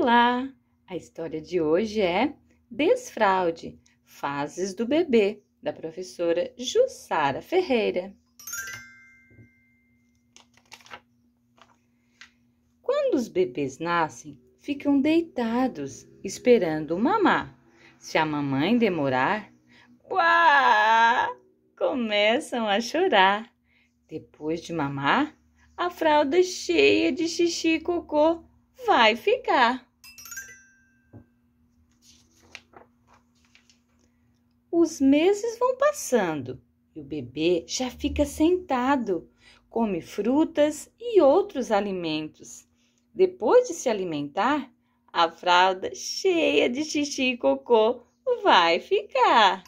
Olá! A história de hoje é Desfraude Fases do Bebê, da professora Jussara Ferreira. Quando os bebês nascem, ficam deitados esperando mamar. Se a mamãe demorar, uá! começam a chorar. Depois de mamar, a fralda cheia de xixi e cocô vai ficar. Os meses vão passando e o bebê já fica sentado, come frutas e outros alimentos. Depois de se alimentar, a fralda cheia de xixi e cocô vai ficar.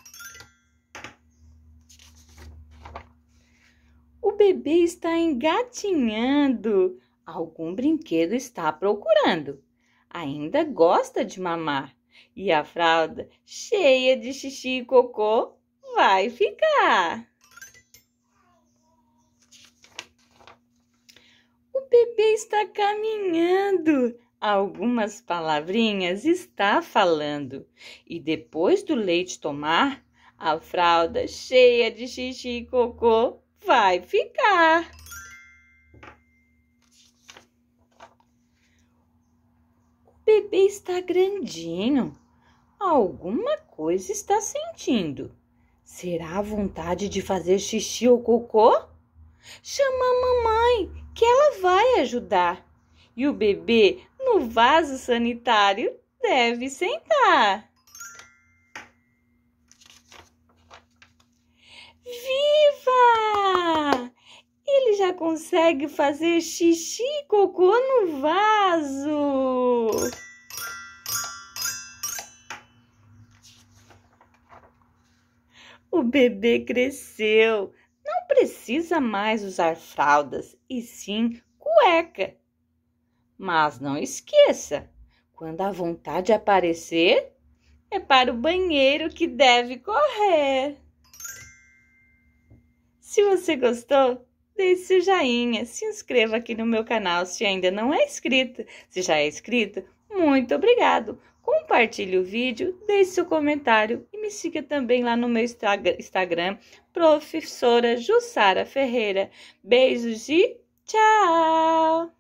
O bebê está engatinhando. Algum brinquedo está procurando. Ainda gosta de mamar. E a fralda cheia de xixi e cocô vai ficar. O bebê está caminhando. Algumas palavrinhas está falando. E depois do leite tomar, a fralda cheia de xixi e cocô vai ficar. bebê está grandinho. Alguma coisa está sentindo. Será a vontade de fazer xixi ou cocô? Chama a mamãe, que ela vai ajudar. E o bebê no vaso sanitário deve sentar. Viva! Ele já consegue fazer xixi e cocô no vaso! O bebê cresceu. Não precisa mais usar fraldas e sim cueca. Mas não esqueça, quando a vontade aparecer, é para o banheiro que deve correr. Se você gostou, deixe seu joinha, se inscreva aqui no meu canal se ainda não é inscrito. Se já é inscrito, muito obrigado. Compartilhe o vídeo, deixe seu comentário me siga também lá no meu Instagram, professora Jussara Ferreira. Beijos e tchau!